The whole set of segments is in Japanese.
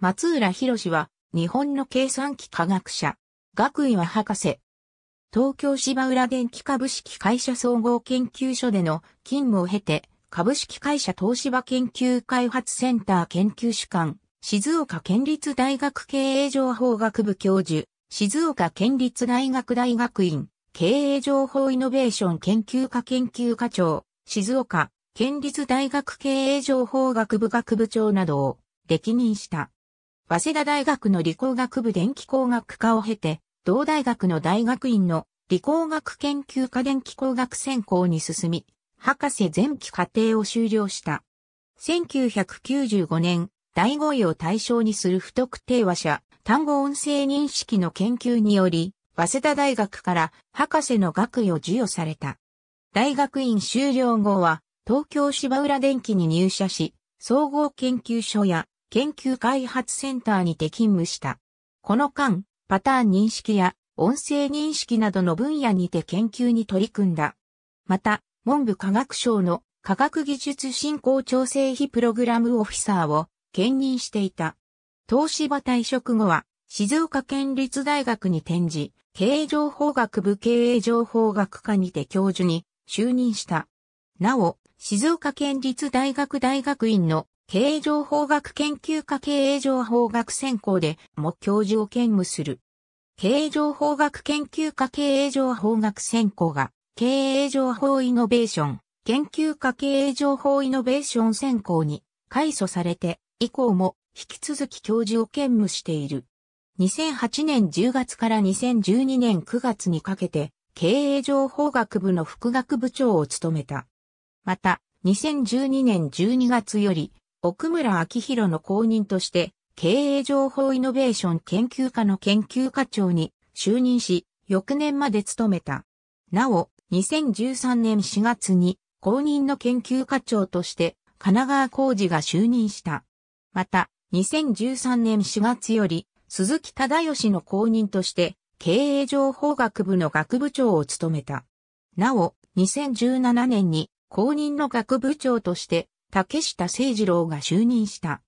松浦博は、日本の計算機科学者。学位は博士。東京芝浦電機株式会社総合研究所での勤務を経て、株式会社東芝研究開発センター研究主管、静岡県立大学経営情報学部教授、静岡県立大学大学院、経営情報イノベーション研究科研究課長、静岡県立大学経営情報学部学部長などを歴任した。早稲田大学の理工学部電気工学科を経て、同大学の大学院の理工学研究科電気工学専攻に進み、博士前期課程を修了した。1995年、第5位を対象にする不特定話者、単語音声認識の研究により、早稲田大学から博士の学位を授与された。大学院修了後は、東京芝浦電機に入社し、総合研究所や研究開発センターにて勤務した。この間、パターン認識や音声認識などの分野にて研究に取り組んだ。また、文部科学省の科学技術振興調整費プログラムオフィサーを兼任していた。東芝退職後は、静岡県立大学に転じ、経営情報学部経営情報学科にて教授に就任した。なお、静岡県立大学大学院の経営情報学研究科経営情報学専攻でも教授を兼務する。経営情報学研究科経営情報学専攻が経営情報イノベーション研究科経営情報イノベーション専攻に改祖されて以降も引き続き教授を兼務している。2008年10月から2012年9月にかけて経営情報学部の副学部長を務めた。また、2012年12月より、奥村明弘の後任として、経営情報イノベーション研究科の研究課長に就任し、翌年まで務めた。なお、2013年4月に、後任の研究課長として、神奈川工事が就任した。また、2013年4月より、鈴木忠義の後任として、経営情報学部の学部長を務めた。なお、2017年に公認の学部長として、竹下誠二郎が就任した。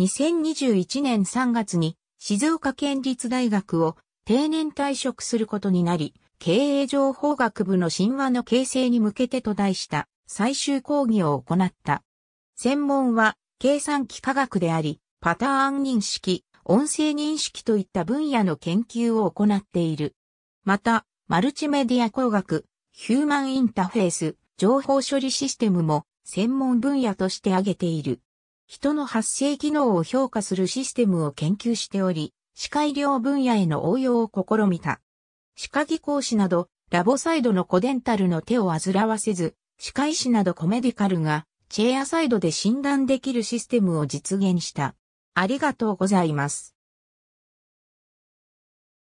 2021年3月に静岡県立大学を定年退職することになり、経営情報学部の神話の形成に向けてと題した最終講義を行った。専門は計算機科学であり、パターン認識、音声認識といった分野の研究を行っている。また、マルチメディア工学、ヒューマンインターフェース、情報処理システムも専門分野として挙げている。人の発生機能を評価するシステムを研究しており、歯科医療分野への応用を試みた。歯科技工士など、ラボサイドのコデンタルの手を煩わせず、歯科医師などコメディカルが、チェアサイドで診断できるシステムを実現した。ありがとうございます。